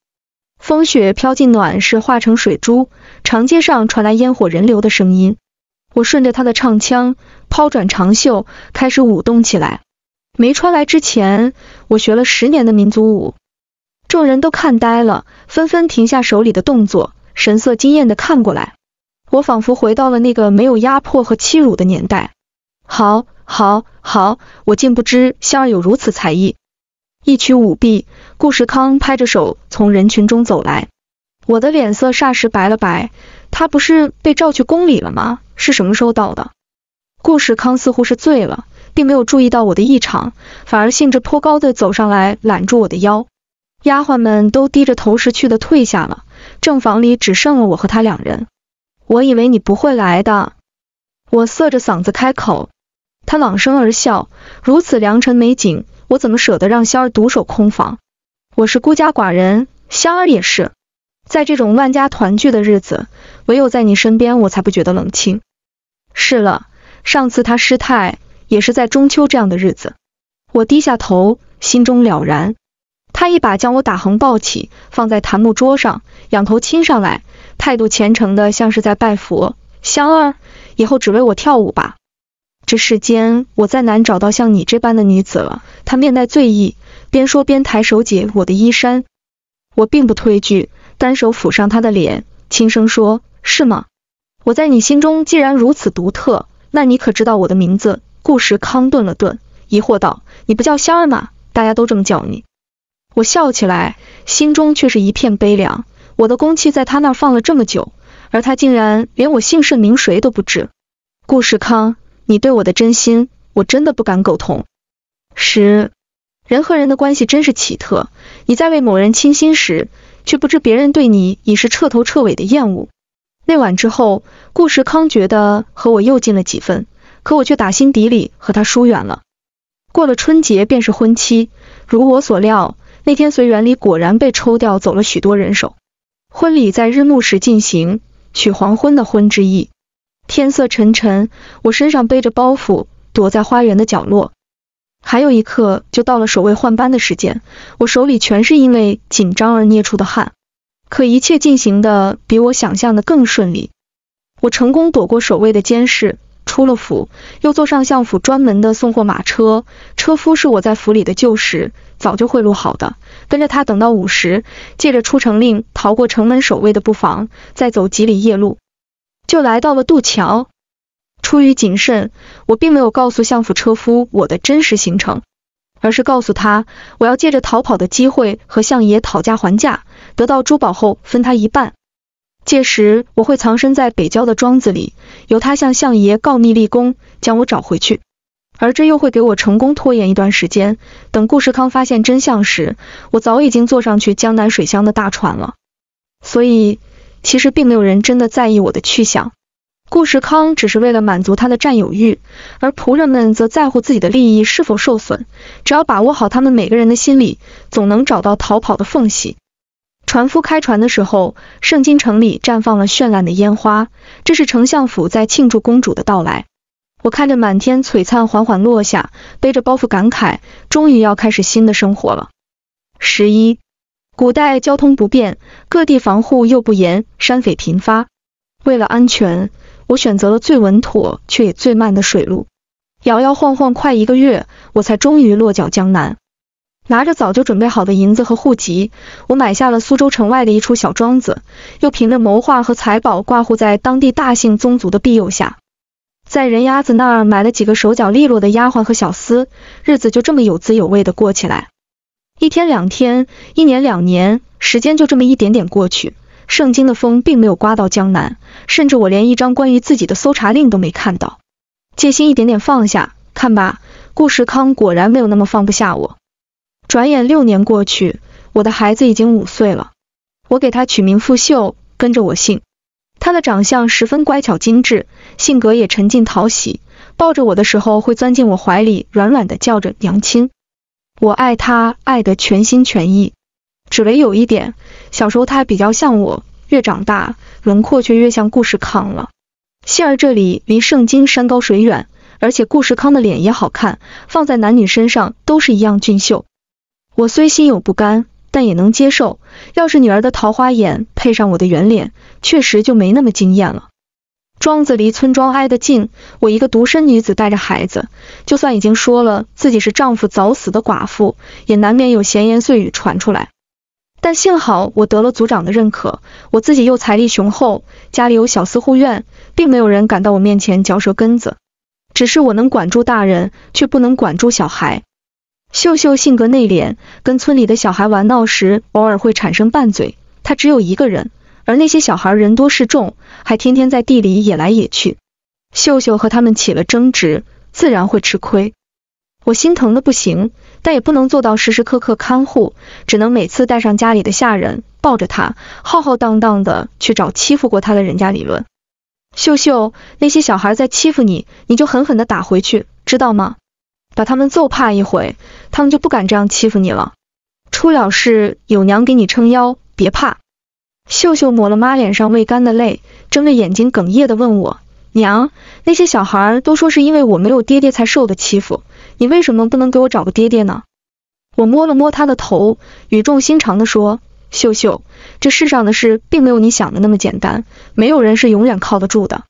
S1: 风雪飘进暖，是化成水珠。长街上传来烟火人流的声音。我顺着他的唱腔，抛转长袖，开始舞动起来。没穿来之前，我学了十年的民族舞。众人都看呆了，纷纷停下手里的动作，神色惊艳的看过来。”我仿佛回到了那个没有压迫和欺辱的年代。好，好，好，我竟不知香儿有如此才艺。一曲舞毕，顾时康拍着手从人群中走来，我的脸色霎时白了白。他不是被召去宫里了吗？是什么时候到的？顾时康似乎是醉了，并没有注意到我的异常，反而兴致颇高的走上来揽住我的腰。丫鬟们都低着头识趣的退下了，正房里只剩了我和他两人。我以为你不会来的，我涩着嗓子开口，他朗声而笑。如此良辰美景，我怎么舍得让萧儿独守空房？我是孤家寡人，萧儿也是。在这种万家团聚的日子，唯有在你身边，我才不觉得冷清。是了，上次他失态，也是在中秋这样的日子。我低下头，心中了然。他一把将我打横抱起，放在檀木桌上，仰头亲上来，态度虔诚的像是在拜佛。香儿，以后只为我跳舞吧，这世间我再难找到像你这般的女子了。他面带醉意，边说边抬手解我的衣衫，我并不推拒，单手抚上他的脸，轻声说，是吗？我在你心中既然如此独特，那你可知道我的名字？顾时康顿了顿，疑惑道，你不叫香儿吗？大家都这么叫你。我笑起来，心中却是一片悲凉。我的公器在他那儿放了这么久，而他竟然连我姓甚名谁都不知。顾时康，你对我的真心，我真的不敢苟同。十人和人的关系真是奇特。你在为某人倾心时，却不知别人对你已是彻头彻尾的厌恶。那晚之后，顾时康觉得和我又近了几分，可我却打心底里和他疏远了。过了春节便是婚期，如我所料。那天随园里果然被抽调走了许多人手，婚礼在日暮时进行，取黄昏的昏之意。天色沉沉，我身上背着包袱，躲在花园的角落。还有一刻就到了守卫换班的时间，我手里全是因为紧张而捏出的汗。可一切进行的比我想象的更顺利，我成功躲过守卫的监视。出了府，又坐上相府专门的送货马车，车夫是我在府里的旧识，早就贿赂好的，跟着他等到午时，借着出城令逃过城门守卫的布防，再走几里夜路，就来到了渡桥。出于谨慎，我并没有告诉相府车夫我的真实行程，而是告诉他，我要借着逃跑的机会和相爷讨价还价，得到珠宝后分他一半。届时我会藏身在北郊的庄子里，由他向相爷告密立功，将我找回去。而这又会给我成功拖延一段时间。等顾时康发现真相时，我早已经坐上去江南水乡的大船了。所以，其实并没有人真的在意我的去向。顾时康只是为了满足他的占有欲，而仆人们则在乎自己的利益是否受损。只要把握好他们每个人的心理，总能找到逃跑的缝隙。船夫开船的时候，圣京城里绽放了绚烂的烟花，这是丞相府在庆祝公主的到来。我看着满天璀璨，缓缓落下，背着包袱感慨，终于要开始新的生活了。十一，古代交通不便，各地防护又不严，山匪频发，为了安全，我选择了最稳妥却也最慢的水路，摇摇晃晃快一个月，我才终于落脚江南。拿着早就准备好的银子和户籍，我买下了苏州城外的一处小庄子，又凭着谋划和财宝挂户在当地大姓宗族的庇佑下，在人鸭子那儿买了几个手脚利落的丫鬟和小厮，日子就这么有滋有味的过起来。一天两天，一年两年，时间就这么一点点过去。盛京的风并没有刮到江南，甚至我连一张关于自己的搜查令都没看到，戒心一点点放下，看吧，顾时康果然没有那么放不下我。转眼六年过去，我的孩子已经五岁了，我给他取名傅秀，跟着我姓。他的长相十分乖巧精致，性格也沉静讨喜，抱着我的时候会钻进我怀里，软软的叫着娘亲。我爱他，爱的全心全意。只为有一点，小时候他还比较像我，越长大轮廓却越像顾时康了。幸而这里离圣经山高水远，而且顾时康的脸也好看，放在男女身上都是一样俊秀。我虽心有不甘，但也能接受。要是女儿的桃花眼配上我的圆脸，确实就没那么惊艳了。庄子离村庄挨得近，我一个独身女子带着孩子，就算已经说了自己是丈夫早死的寡妇，也难免有闲言碎语传出来。但幸好我得了族长的认可，我自己又财力雄厚，家里有小私护院，并没有人敢到我面前嚼舌根子。只是我能管住大人，却不能管住小孩。秀秀性格内敛，跟村里的小孩玩闹时，偶尔会产生拌嘴。她只有一个人，而那些小孩人多势众，还天天在地里野来野去。秀秀和他们起了争执，自然会吃亏。我心疼的不行，但也不能做到时时刻刻看护，只能每次带上家里的下人，抱着他，浩浩荡荡的去找欺负过他的人家理论。秀秀，那些小孩在欺负你，你就狠狠的打回去，知道吗？把他们揍怕一回，他们就不敢这样欺负你了。出了事有娘给你撑腰，别怕。秀秀抹了妈脸上未干的泪，睁着眼睛哽咽的问我：“娘，那些小孩都说是因为我没有爹爹才受的欺负，你为什么不能给我找个爹爹呢？”我摸了摸他的头，语重心长地说：“秀秀，这世上的事并没有你想的那么简单，没有人是永远靠得住的。”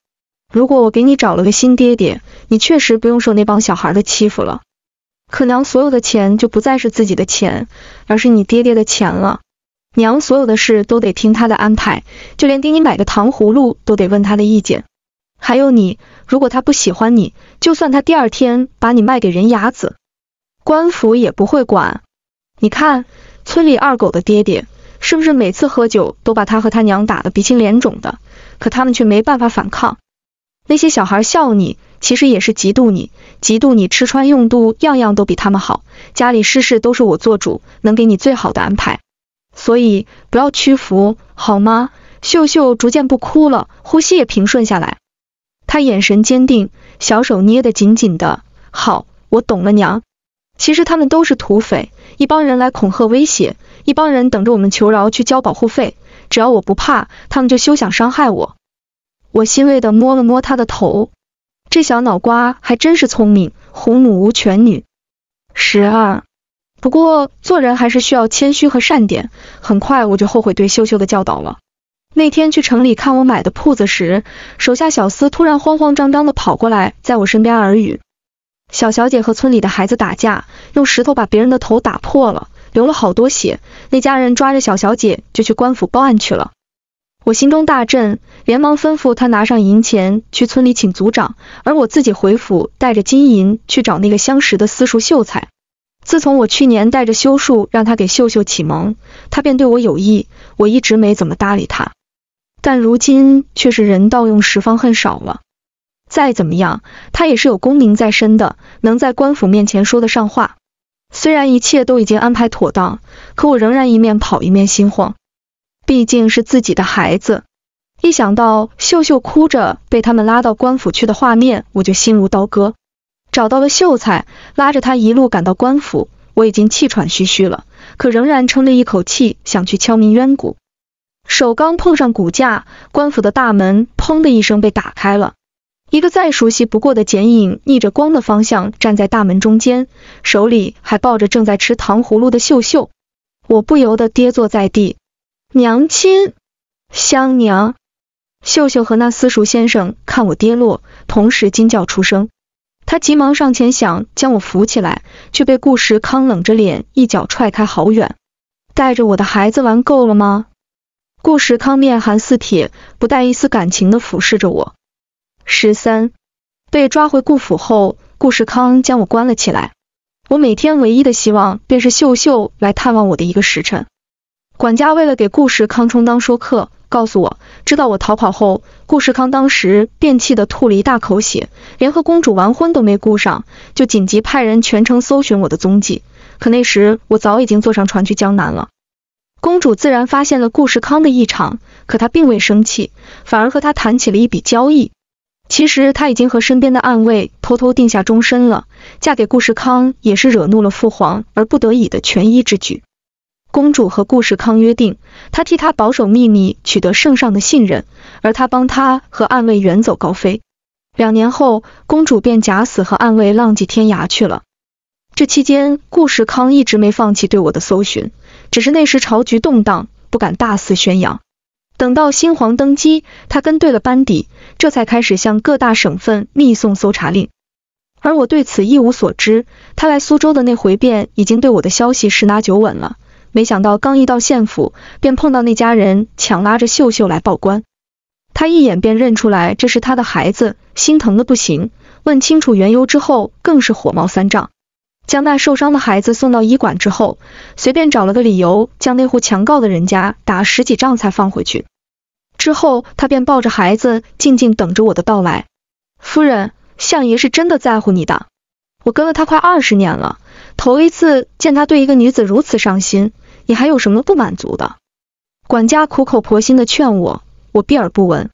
S1: 如果我给你找了个新爹爹，你确实不用受那帮小孩的欺负了。可娘所有的钱就不再是自己的钱，而是你爹爹的钱了。娘所有的事都得听他的安排，就连给你买个糖葫芦都得问他的意见。还有你，如果他不喜欢你，就算他第二天把你卖给人牙子，官府也不会管。你看，村里二狗的爹爹是不是每次喝酒都把他和他娘打得鼻青脸肿的？可他们却没办法反抗。那些小孩笑你，其实也是嫉妒你，嫉妒你吃穿用度样样都比他们好，家里事事都是我做主，能给你最好的安排。所以不要屈服，好吗？秀秀逐渐不哭了，呼吸也平顺下来，她眼神坚定，小手捏得紧紧的。好，我懂了，娘。其实他们都是土匪，一帮人来恐吓威胁，一帮人等着我们求饶去交保护费。只要我不怕，他们就休想伤害我。我欣慰的摸了摸他的头，这小脑瓜还真是聪明，虎母无犬女。十二，不过做人还是需要谦虚和善点。很快我就后悔对秀秀的教导了。那天去城里看我买的铺子时，手下小厮突然慌慌张张的跑过来，在我身边耳语：“小小姐和村里的孩子打架，用石头把别人的头打破了，流了好多血，那家人抓着小小姐就去官府报案去了。”我心中大震，连忙吩咐他拿上银钱去村里请族长，而我自己回府带着金银去找那个相识的私塾秀才。自从我去年带着修术让他给秀秀启蒙，他便对我有意，我一直没怎么搭理他。但如今却是人盗用时方恨少了。再怎么样，他也是有功名在身的，能在官府面前说得上话。虽然一切都已经安排妥当，可我仍然一面跑一面心慌。毕竟是自己的孩子，一想到秀秀哭着被他们拉到官府去的画面，我就心如刀割。找到了秀才，拉着他一路赶到官府，我已经气喘吁吁了，可仍然撑着一口气想去敲鸣冤鼓。手刚碰上骨架，官府的大门砰的一声被打开了，一个再熟悉不过的剪影逆着光的方向站在大门中间，手里还抱着正在吃糖葫芦的秀秀，我不由得跌坐在地。娘亲，香娘，秀秀和那私塾先生看我跌落，同时惊叫出声。他急忙上前想将我扶起来，却被顾时康冷着脸一脚踹开好远。带着我的孩子玩够了吗？顾时康面寒似铁，不带一丝感情的俯视着我。十三被抓回顾府后，顾时康将我关了起来。我每天唯一的希望便是秀秀来探望我的一个时辰。管家为了给顾时康充当说客，告诉我，知道我逃跑后，顾时康当时便气得吐了一大口血，连和公主完婚都没顾上，就紧急派人全城搜寻我的踪迹。可那时我早已经坐上船去江南了。公主自然发现了顾时康的异常，可她并未生气，反而和他谈起了一笔交易。其实她已经和身边的暗卫偷偷定下终身了，嫁给顾时康也是惹怒了父皇而不得已的权宜之举。公主和顾世康约定，他替他保守秘密，取得圣上的信任，而他帮她和暗卫远走高飞。两年后，公主便假死和暗卫浪迹天涯去了。这期间，顾世康一直没放弃对我的搜寻，只是那时朝局动荡，不敢大肆宣扬。等到新皇登基，他跟对了班底，这才开始向各大省份密送搜查令。而我对此一无所知。他来苏州的那回，便已经对我的消息十拿九稳了。没想到刚一到县府，便碰到那家人强拉着秀秀来报官。他一眼便认出来这是他的孩子，心疼的不行。问清楚缘由之后，更是火冒三丈，将那受伤的孩子送到医馆之后，随便找了个理由将那户强告的人家打十几仗才放回去。之后他便抱着孩子静静等着我的到来。夫人，相爷是真的在乎你的。我跟了他快二十年了，头一次见他对一个女子如此上心。你还有什么不满足的？管家苦口婆心的劝我，我避耳不闻。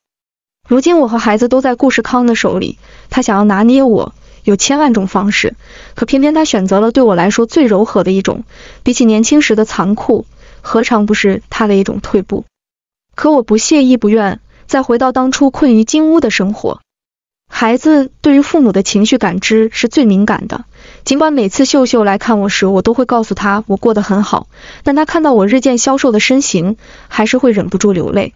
S1: 如今我和孩子都在顾世康的手里，他想要拿捏我，有千万种方式，可偏偏他选择了对我来说最柔和的一种。比起年轻时的残酷，何尝不是他的一种退步？可我不屑亦不愿再回到当初困于金屋的生活。孩子对于父母的情绪感知是最敏感的。尽管每次秀秀来看我时，我都会告诉她我过得很好，但她看到我日渐消瘦的身形，还是会忍不住流泪。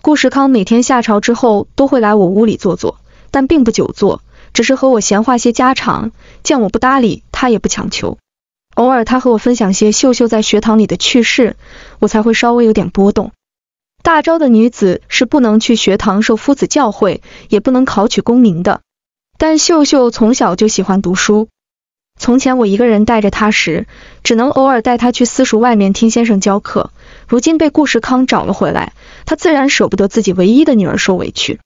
S1: 顾时康每天下朝之后都会来我屋里坐坐，但并不久坐，只是和我闲话些家常。见我不搭理他，也不强求。偶尔他和我分享些秀秀在学堂里的趣事，我才会稍微有点波动。大昭的女子是不能去学堂受夫子教诲，也不能考取功名的。但秀秀从小就喜欢读书。从前我一个人带着他时，只能偶尔带他去私塾外面听先生教课。如今被顾时康找了回来，他自然舍不得自己唯一的女儿受委屈。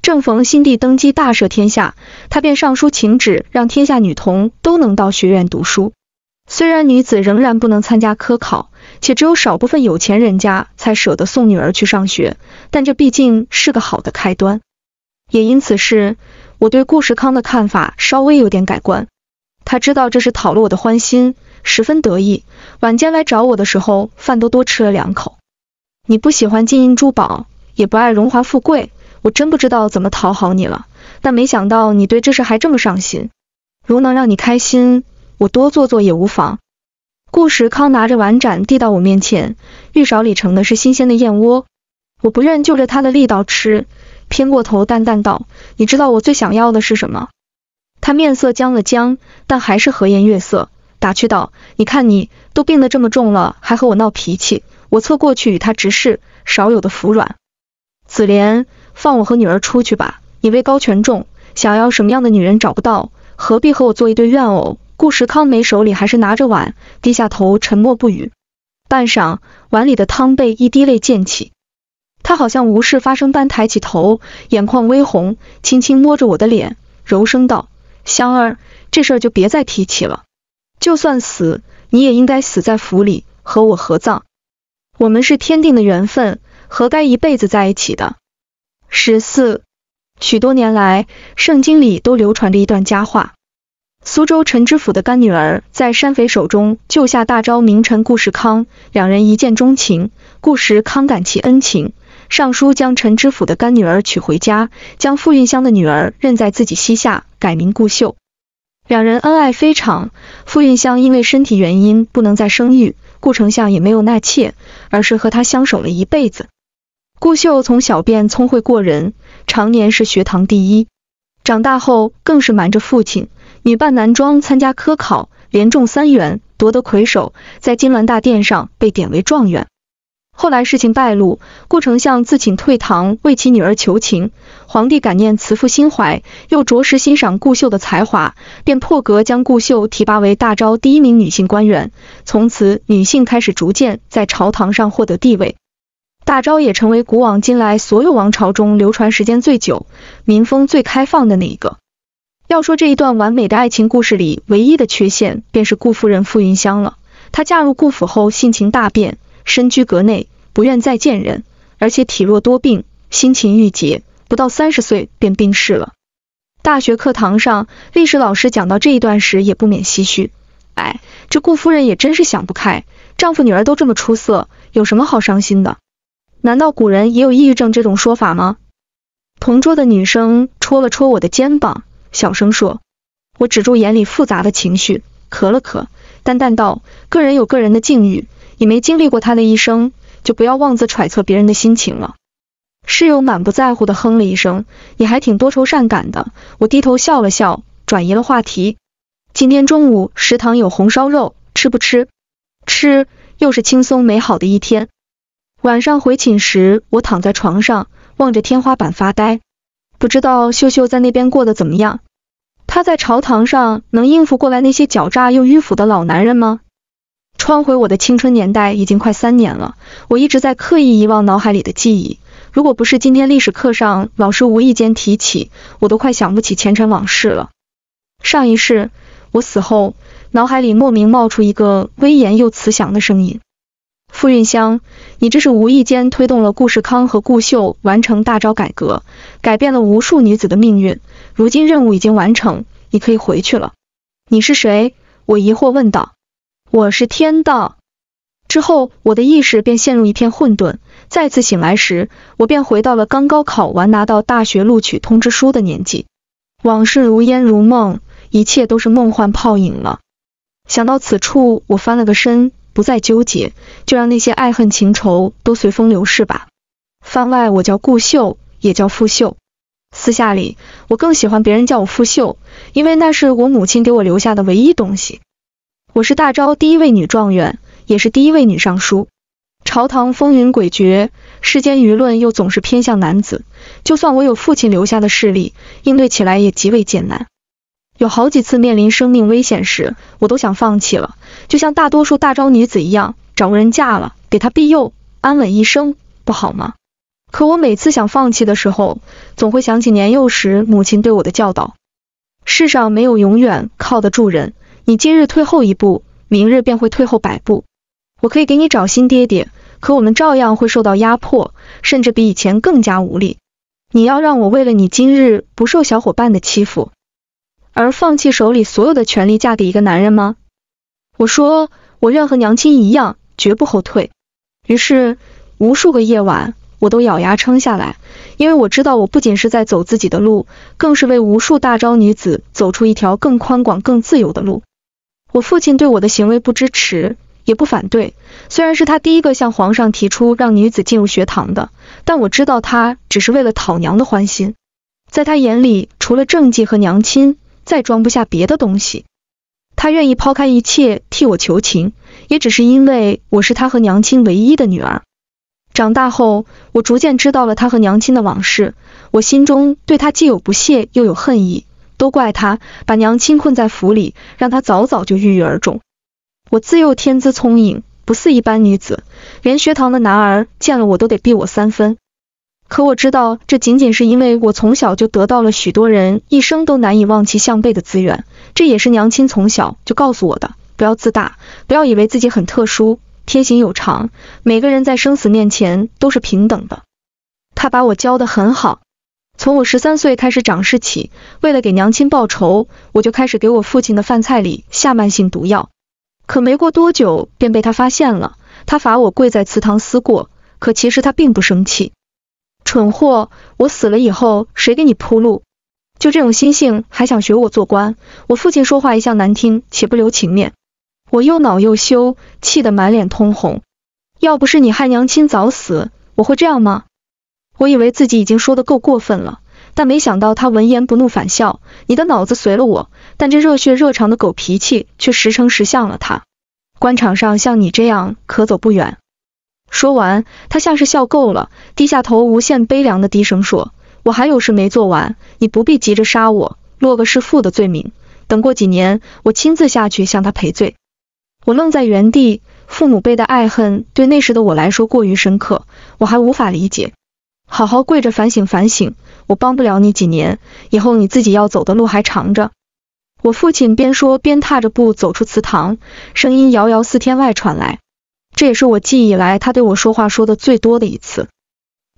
S1: 正逢新帝登基大赦天下，他便上书请旨，让天下女童都能到学院读书。虽然女子仍然不能参加科考，且只有少部分有钱人家才舍得送女儿去上学，但这毕竟是个好的开端。也因此，是我对顾时康的看法稍微有点改观。他知道这是讨了我的欢心，十分得意。晚间来找我的时候，饭都多吃了两口。你不喜欢金银珠宝，也不爱荣华富贵，我真不知道怎么讨好你了。但没想到你对这事还这么上心，如能让你开心，我多做做也无妨。顾时康拿着碗盏递到我面前，玉勺里盛的是新鲜的燕窝。我不愿就着他的力道吃，偏过头淡淡道：“你知道我最想要的是什么？”他面色僵了僵，但还是和颜悦色，打趣道：“你看你都病得这么重了，还和我闹脾气。”我侧过去与他直视，少有的服软。紫莲，放我和女儿出去吧。你位高权重，想要什么样的女人找不到，何必和我做一对怨偶？顾时康眉手里还是拿着碗，低下头沉默不语。半晌，碗里的汤被一滴泪溅起，他好像无事发生般抬起头，眼眶微红，轻轻摸着我的脸，柔声道。香儿，这事就别再提起了。就算死，你也应该死在府里，和我合葬。我们是天定的缘分，何该一辈子在一起的。十四，许多年来，圣经里都流传着一段佳话。苏州陈知府的干女儿在山匪手中救下大昭名臣顾时康，两人一见钟情。顾时康感其恩情，上书将陈知府的干女儿娶回家，将傅运香的女儿认在自己膝下。改名顾秀，两人恩爱非常。傅运香因为身体原因不能再生育，顾丞相也没有纳妾，而是和他相守了一辈子。顾秀从小便聪慧过人，常年是学堂第一，长大后更是瞒着父亲，女扮男装参加科考，连中三元，夺得魁首，在金銮大殿上被点为状元。后来事情败露，顾丞相自请退堂为其女儿求情，皇帝感念慈父心怀，又着实欣赏顾秀的才华，便破格将顾秀提拔为大昭第一名女性官员。从此，女性开始逐渐在朝堂上获得地位，大昭也成为古往今来所有王朝中流传时间最久、民风最开放的那一个。要说这一段完美的爱情故事里唯一的缺陷，便是顾夫人傅云香了。她嫁入顾府后性情大变，身居阁内。不愿再见人，而且体弱多病，心情郁结，不到三十岁便病逝了。大学课堂上，历史老师讲到这一段时，也不免唏嘘。哎，这顾夫人也真是想不开，丈夫女儿都这么出色，有什么好伤心的？难道古人也有抑郁症这种说法吗？同桌的女生戳了戳我的肩膀，小声说。我止住眼里复杂的情绪，咳了咳，淡淡道：个人有个人的境遇，也没经历过她的一生。就不要妄自揣测别人的心情了。室友满不在乎的哼了一声，你还挺多愁善感的。我低头笑了笑，转移了话题。今天中午食堂有红烧肉，吃不吃？吃，又是轻松美好的一天。晚上回寝时，我躺在床上，望着天花板发呆，不知道秀秀在那边过得怎么样。她在朝堂上能应付过来那些狡诈又迂腐的老男人吗？穿回我的青春年代已经快三年了，我一直在刻意遗忘脑海里的记忆。如果不是今天历史课上老师无意间提起，我都快想不起前尘往事了。上一世我死后，脑海里莫名冒出一个威严又慈祥的声音：“傅运香，你这是无意间推动了顾世康和顾秀完成大招改革，改变了无数女子的命运。如今任务已经完成，你可以回去了。”你是谁？我疑惑问道。我是天道，之后我的意识便陷入一片混沌。再次醒来时，我便回到了刚高考完拿到大学录取通知书的年纪。往事如烟如梦，一切都是梦幻泡影了。想到此处，我翻了个身，不再纠结，就让那些爱恨情仇都随风流逝吧。番外，我叫顾秀，也叫傅秀。私下里，我更喜欢别人叫我傅秀，因为那是我母亲给我留下的唯一东西。我是大昭第一位女状元，也是第一位女尚书。朝堂风云诡谲，世间舆论又总是偏向男子，就算我有父亲留下的势力，应对起来也极为艰难。有好几次面临生命危险时，我都想放弃了，就像大多数大昭女子一样，找个人嫁了，给他庇佑，安稳一生，不好吗？可我每次想放弃的时候，总会想起年幼时母亲对我的教导：世上没有永远靠得住人。你今日退后一步，明日便会退后百步。我可以给你找新爹爹，可我们照样会受到压迫，甚至比以前更加无力。你要让我为了你今日不受小伙伴的欺负，而放弃手里所有的权利，嫁给一个男人吗？我说，我愿和娘亲一样，绝不后退。于是，无数个夜晚，我都咬牙撑下来，因为我知道，我不仅是在走自己的路，更是为无数大昭女子走出一条更宽广、更自由的路。我父亲对我的行为不支持，也不反对。虽然是他第一个向皇上提出让女子进入学堂的，但我知道他只是为了讨娘的欢心。在他眼里，除了政绩和娘亲，再装不下别的东西。他愿意抛开一切替我求情，也只是因为我是他和娘亲唯一的女儿。长大后，我逐渐知道了他和娘亲的往事，我心中对他既有不屑，又有恨意。都怪他把娘亲困在府里，让他早早就郁郁而终。我自幼天资聪颖，不似一般女子，连学堂的男儿见了我都得避我三分。可我知道，这仅仅是因为我从小就得到了许多人一生都难以望其项背的资源。这也是娘亲从小就告诉我的，不要自大，不要以为自己很特殊，天行有常，每个人在生死面前都是平等的。他把我教得很好。从我十三岁开始长势起，为了给娘亲报仇，我就开始给我父亲的饭菜里下慢性毒药。可没过多久便被他发现了，他罚我跪在祠堂思过。可其实他并不生气，蠢货，我死了以后谁给你铺路？就这种心性还想学我做官？我父亲说话一向难听且不留情面，我又恼又羞，气得满脸通红。要不是你害娘亲早死，我会这样吗？我以为自己已经说得够过分了，但没想到他闻言不怒反笑。你的脑子随了我，但这热血热肠的狗脾气却实诚实向了他。官场上像你这样可走不远。说完，他像是笑够了，低下头，无限悲凉的低声说：“我还有事没做完，你不必急着杀我，落个弑父的罪名。等过几年，我亲自下去向他赔罪。”我愣在原地，父母辈的爱恨对那时的我来说过于深刻，我还无法理解。好好跪着反省反省，我帮不了你几年，以后你自己要走的路还长着。我父亲边说边踏着步走出祠堂，声音遥遥似天外传来。这也是我记忆以来他对我说话说的最多的一次。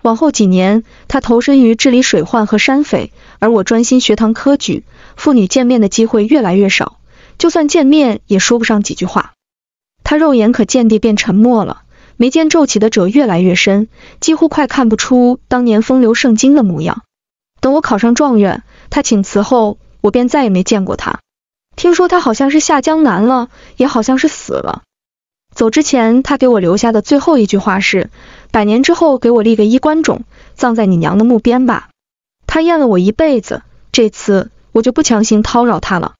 S1: 往后几年，他投身于治理水患和山匪，而我专心学堂科举，父女见面的机会越来越少，就算见面也说不上几句话。他肉眼可见地变沉默了。眉间皱起的褶越来越深，几乎快看不出当年风流圣经的模样。等我考上状元，他请辞后，我便再也没见过他。听说他好像是下江南了，也好像是死了。走之前，他给我留下的最后一句话是：百年之后，给我立个衣冠冢，葬在你娘的墓边吧。他厌了我一辈子，这次我就不强行叨扰他了。